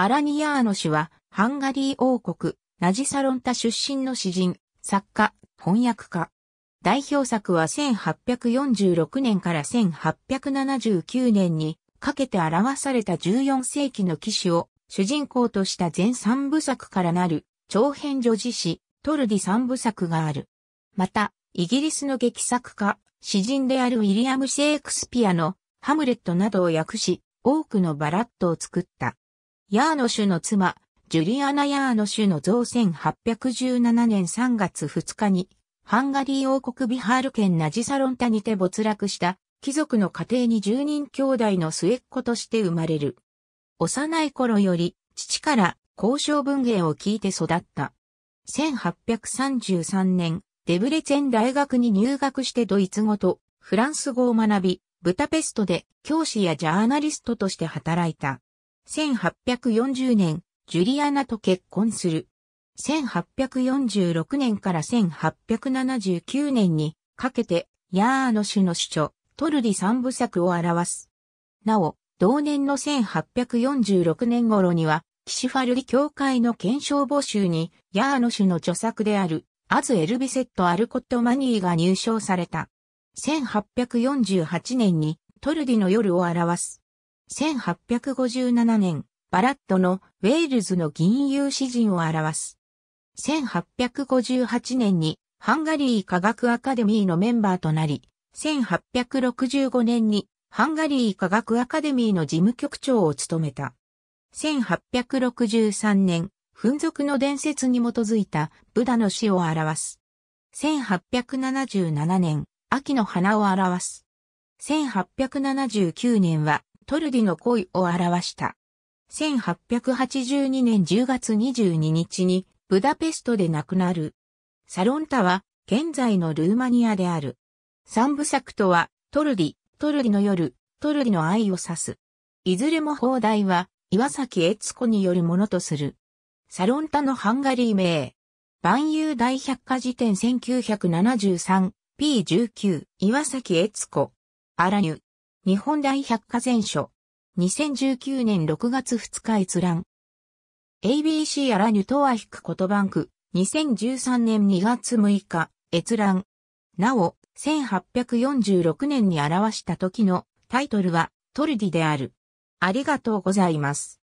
アラニヤーノ氏は、ハンガリー王国、ナジサロンタ出身の詩人、作家、翻訳家。代表作は1846年から1879年にかけて表された14世紀の騎士を主人公とした全三部作からなる長編女子詩トルディ三部作がある。また、イギリスの劇作家、詩人であるウィリアム・シェイクスピアのハムレットなどを訳し、多くのバラットを作った。ヤーノシュの妻、ジュリアナ・ヤーノシュの像1817年3月2日に、ハンガリー王国ビハール県ナジサロンタにて没落した貴族の家庭に10人兄弟の末っ子として生まれる。幼い頃より父から交渉文芸を聞いて育った。1833年、デブレツェン大学に入学してドイツ語とフランス語を学び、ブタペストで教師やジャーナリストとして働いた。1840年、ジュリアナと結婚する。1846年から1879年にかけて、ヤーノ種の主張、トルディ三部作を表す。なお、同年の1846年頃には、キシファルリ教会の検証募集に、ヤーノ種の著作である、アズ・エルビセット・アルコット・マニーが入賞された。1848年に、トルディの夜を表す。1857年、バラットのウェールズの銀融詩人を表す。1858年にハンガリー科学アカデミーのメンバーとなり、1865年にハンガリー科学アカデミーの事務局長を務めた。1863年、粉族の伝説に基づいたブダの死を表す。1877年、秋の花を表す。1879年はトルディの恋を表した。1882年10月22日にブダペストで亡くなる。サロンタは現在のルーマニアである。三部作とはトルディ、トルディの夜、トルディの愛を指す。いずれも放題は岩崎悦子によるものとする。サロンタのハンガリー名。万有大百科事典 1973P19 岩崎悦子。アラニュ。日本大百科全書。2019年6月2日閲覧。ABC アラニュトワヒクコトバンク。2013年2月6日閲覧。なお、1846年に表した時のタイトルはトルディである。ありがとうございます。